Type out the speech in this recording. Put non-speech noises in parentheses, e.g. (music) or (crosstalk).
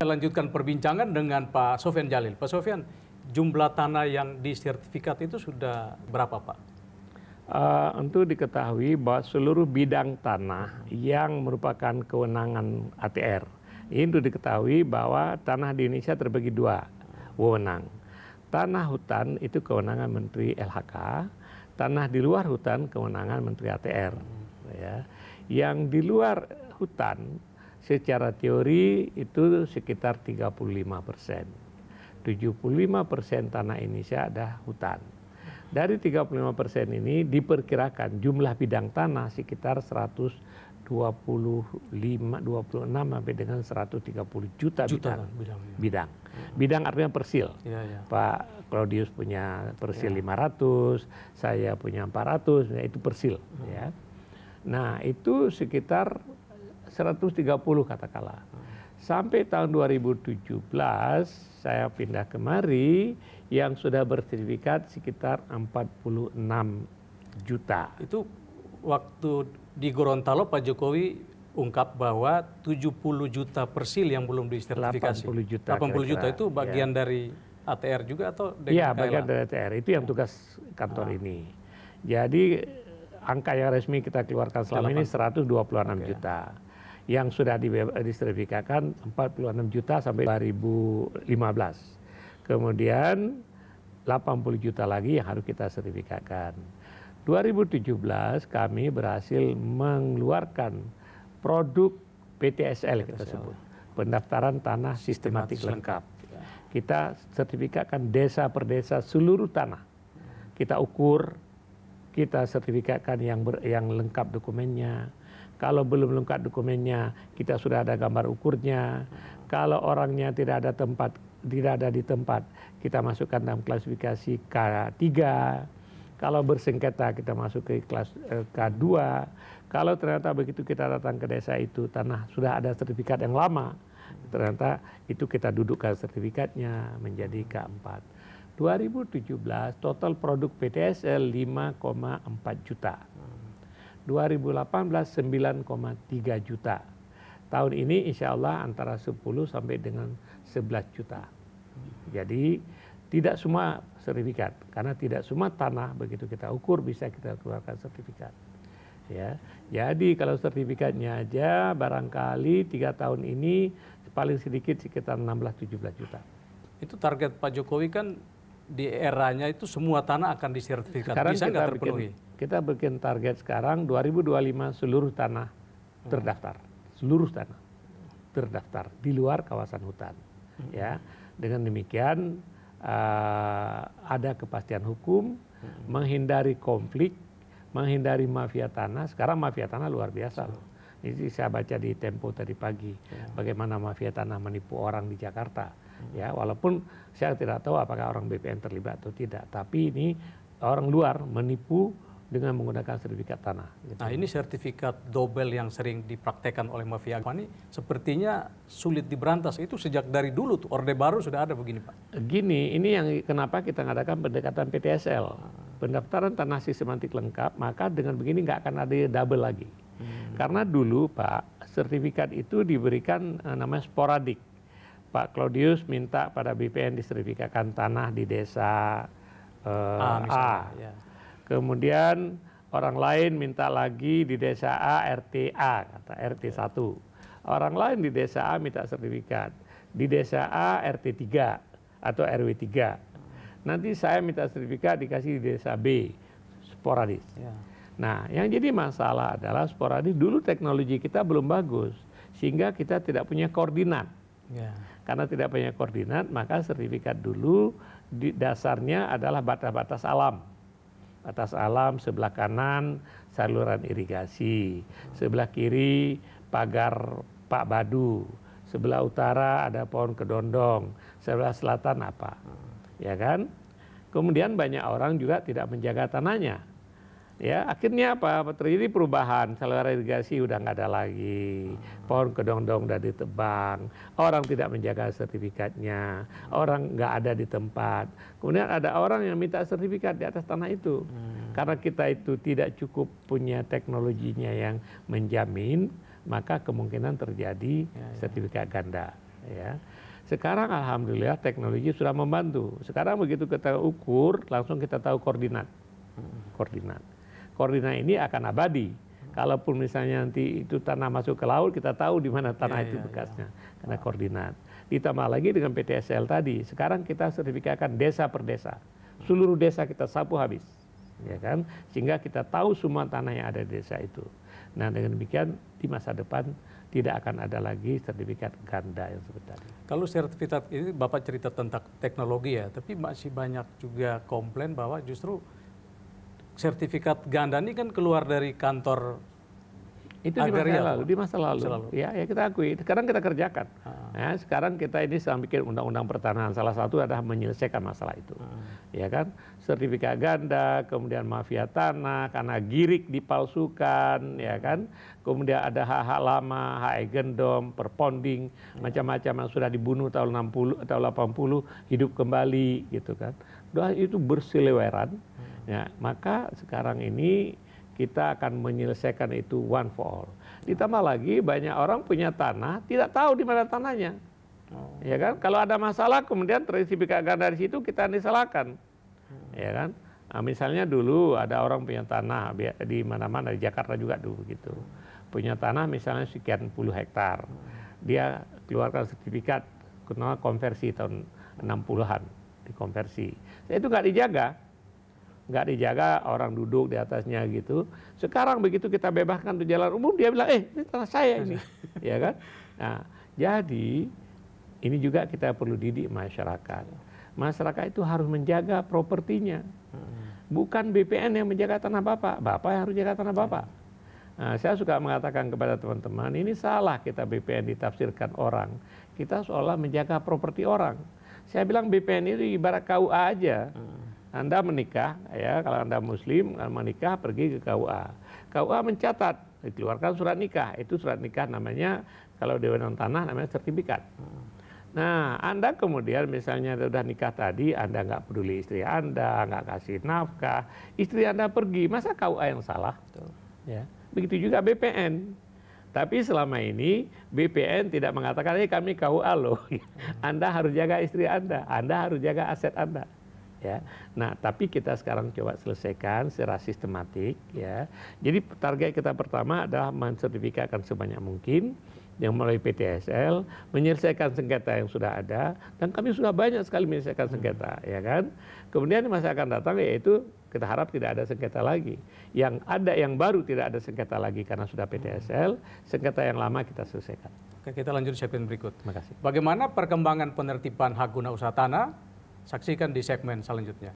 Saya lanjutkan perbincangan dengan Pak Sofian Jalil. Pak Sofian, jumlah tanah yang disertifikat itu sudah berapa Pak? Uh, untuk diketahui bahwa seluruh bidang tanah yang merupakan kewenangan ATR, ini untuk diketahui bahwa tanah di Indonesia terbagi dua wewenang. Tanah hutan itu kewenangan Menteri LHK, tanah di luar hutan kewenangan Menteri ATR. Ya. Yang di luar hutan secara teori itu sekitar 35 persen. 75 persen tanah Indonesia ada hutan. Dari 35 persen ini diperkirakan jumlah bidang tanah sekitar 125, 26 sampai dengan 130 juta, juta bidang. Bidang, ya. bidang. Bidang artinya persil. Ya, ya. Pak Claudius punya persil ya. 500, saya punya 400, ya itu persil. Iya. Ya. Nah itu sekitar 130 katakanlah. Sampai tahun 2017 saya pindah kemari yang sudah bersertifikat sekitar 46 juta. Itu waktu di Gorontalo Pak Jokowi ungkap bahwa 70 juta persil yang belum disertifikasi. 80 juta. 80 juta itu bagian ya. dari ATR juga atau Iya, bagian dari ATR. Itu yang tugas kantor ah. ini. Jadi angka yang resmi kita keluarkan selama 8. ini 126 okay. juta yang sudah puluh 46 juta sampai 2015. Kemudian 80 juta lagi yang harus kita sertifikatkan. 2017 kami berhasil mengeluarkan produk PTSL kita sebut, pendaftaran tanah sistematik lengkap. Ya. Kita sertifikatkan desa per desa seluruh tanah. Kita ukur, kita sertifikatkan yang ber, yang lengkap dokumennya, kalau belum lengkap dokumennya kita sudah ada gambar ukurnya kalau orangnya tidak ada tempat tidak ada di tempat kita masukkan dalam klasifikasi K3 kalau bersengketa kita masuk ke kelas eh, K2 kalau ternyata begitu kita datang ke desa itu tanah sudah ada sertifikat yang lama ternyata itu kita dudukkan sertifikatnya menjadi K4 2017 total produk PTSL 5,4 juta. 2018 9,3 juta. Tahun ini insya Allah antara 10 sampai dengan 11 juta. Jadi tidak semua sertifikat karena tidak semua tanah begitu kita ukur bisa kita keluarkan sertifikat. Ya, jadi kalau sertifikatnya aja barangkali tiga tahun ini paling sedikit sekitar 16-17 juta. Itu target Pak Jokowi kan di eranya itu semua tanah akan disertifikat. Sekarang Bisa nggak Bikin, kita bikin target sekarang 2025 seluruh tanah terdaftar. Seluruh tanah terdaftar di luar kawasan hutan. Ya, dengan demikian uh, ada kepastian hukum, menghindari konflik, menghindari mafia tanah. Sekarang mafia tanah luar biasa loh. Ini saya baca di Tempo tadi pagi, bagaimana mafia tanah menipu orang di Jakarta ya walaupun saya tidak tahu apakah orang BPN terlibat atau tidak tapi ini orang luar menipu dengan menggunakan sertifikat tanah. Gitu. Nah ini sertifikat dobel yang sering dipraktekkan oleh mafia ini sepertinya sulit diberantas. Itu sejak dari dulu tuh Orde Baru sudah ada begini Pak. Gini, ini yang kenapa kita mengadakan pendekatan PTSL. Pendaftaran tanah sistematik lengkap, maka dengan begini nggak akan ada double lagi. Hmm. Karena dulu Pak, sertifikat itu diberikan eh, namanya sporadik Pak Claudius minta pada BPN disertifikatkan tanah di desa uh, A. A. Ya. Kemudian orang lain minta lagi di desa A RT A kata RT 1. Ya. Orang lain di desa A minta sertifikat. Di desa A RT 3 atau RW 3. Nanti saya minta sertifikat dikasih di desa B sporadis. Ya. Nah, yang jadi masalah adalah sporadis dulu teknologi kita belum bagus sehingga kita tidak punya koordinat. Ya karena tidak punya koordinat maka sertifikat dulu di dasarnya adalah batas-batas alam batas alam sebelah kanan saluran irigasi sebelah kiri pagar Pak Badu sebelah utara ada pohon kedondong sebelah selatan apa ya kan kemudian banyak orang juga tidak menjaga tanahnya ya akhirnya apa terjadi perubahan saluran irigasi udah nggak ada lagi pohon kedong-dong udah ditebang orang tidak menjaga sertifikatnya orang nggak ada di tempat kemudian ada orang yang minta sertifikat di atas tanah itu hmm. karena kita itu tidak cukup punya teknologinya yang menjamin maka kemungkinan terjadi ya, ya. sertifikat ganda ya sekarang alhamdulillah teknologi sudah membantu sekarang begitu kita ukur langsung kita tahu koordinat hmm. koordinat koordinat ini akan abadi. Kalaupun misalnya nanti itu tanah masuk ke laut, kita tahu di mana tanah yeah, itu yeah, iya. bekasnya yeah. karena koordinat. Ditambah lagi dengan PTSL tadi, sekarang kita sertifikatkan desa per desa. Seluruh desa kita sapu habis, ya kan? Sehingga kita tahu semua tanah yang ada di desa itu. Nah dengan demikian di masa depan tidak akan ada lagi sertifikat ganda yang seperti tadi. Kalau sertifikat ini Bapak cerita tentang teknologi ya, tapi masih banyak juga komplain bahwa justru sertifikat ganda ini kan keluar dari kantor itu di masa lalu, di masa lalu. Selalu. Ya, ya kita akui. Sekarang kita kerjakan. Ah. Ya, sekarang kita ini sedang bikin undang-undang pertanahan. Salah satu adalah menyelesaikan masalah itu. Ah. Ya kan? Sertifikat ganda, kemudian mafia tanah, karena girik dipalsukan, ya kan? Kemudian ada hak-hak lama, hak gendom, perponding, ah. macam-macam yang sudah dibunuh tahun 60 atau 80 hidup kembali gitu kan doa itu berseliweran ya, maka sekarang ini kita akan menyelesaikan itu one for all. Ditambah lagi banyak orang punya tanah tidak tahu di mana tanahnya. Oh. Ya kan? Kalau ada masalah kemudian tradisi bikagan dari situ kita disalahkan. Ya kan? Nah, misalnya dulu ada orang punya tanah di mana-mana di Jakarta juga dulu gitu. Punya tanah misalnya sekian puluh hektar. Dia keluarkan sertifikat kenal konversi tahun 60-an dikonversi. Nah, itu nggak dijaga, nggak dijaga orang duduk di atasnya gitu. Sekarang begitu kita bebaskan di jalan umum dia bilang eh ini tanah saya ini, (laughs) ya kan? Nah jadi ini juga kita perlu didik masyarakat. Masyarakat itu harus menjaga propertinya. Hmm. Bukan BPN yang menjaga tanah bapak, bapak yang harus jaga tanah bapak. Hmm. Nah, saya suka mengatakan kepada teman-teman, ini salah kita BPN ditafsirkan orang. Kita seolah menjaga properti orang. Saya bilang BPN itu ibarat KUA aja. Hmm. Anda menikah, ya kalau Anda Muslim menikah pergi ke KUA. KUA mencatat, dikeluarkan surat nikah. Itu surat nikah namanya kalau Dewan tanah namanya sertifikat. Hmm. Nah, Anda kemudian misalnya sudah nikah tadi, Anda nggak peduli istri Anda, nggak kasih nafkah, istri Anda pergi, masa KUA yang salah? Betul. Ya. Begitu juga BPN. Tapi selama ini BPN tidak mengatakan, ini eh, kami kau loh. (laughs) Anda harus jaga istri Anda, Anda harus jaga aset Anda. Ya. Nah, tapi kita sekarang coba selesaikan secara sistematik ya. Jadi target kita pertama adalah mensertifikasikan sebanyak mungkin yang melalui PTSL menyelesaikan sengketa yang sudah ada dan kami sudah banyak sekali menyelesaikan sengketa ya kan kemudian masa akan datang yaitu kita harap tidak ada sengketa lagi yang ada yang baru tidak ada sengketa lagi karena sudah PTSL sengketa yang lama kita selesaikan Oke, kita lanjut segmen berikut. Terima kasih. Bagaimana perkembangan penertiban hak guna usaha tanah? Saksikan di segmen selanjutnya.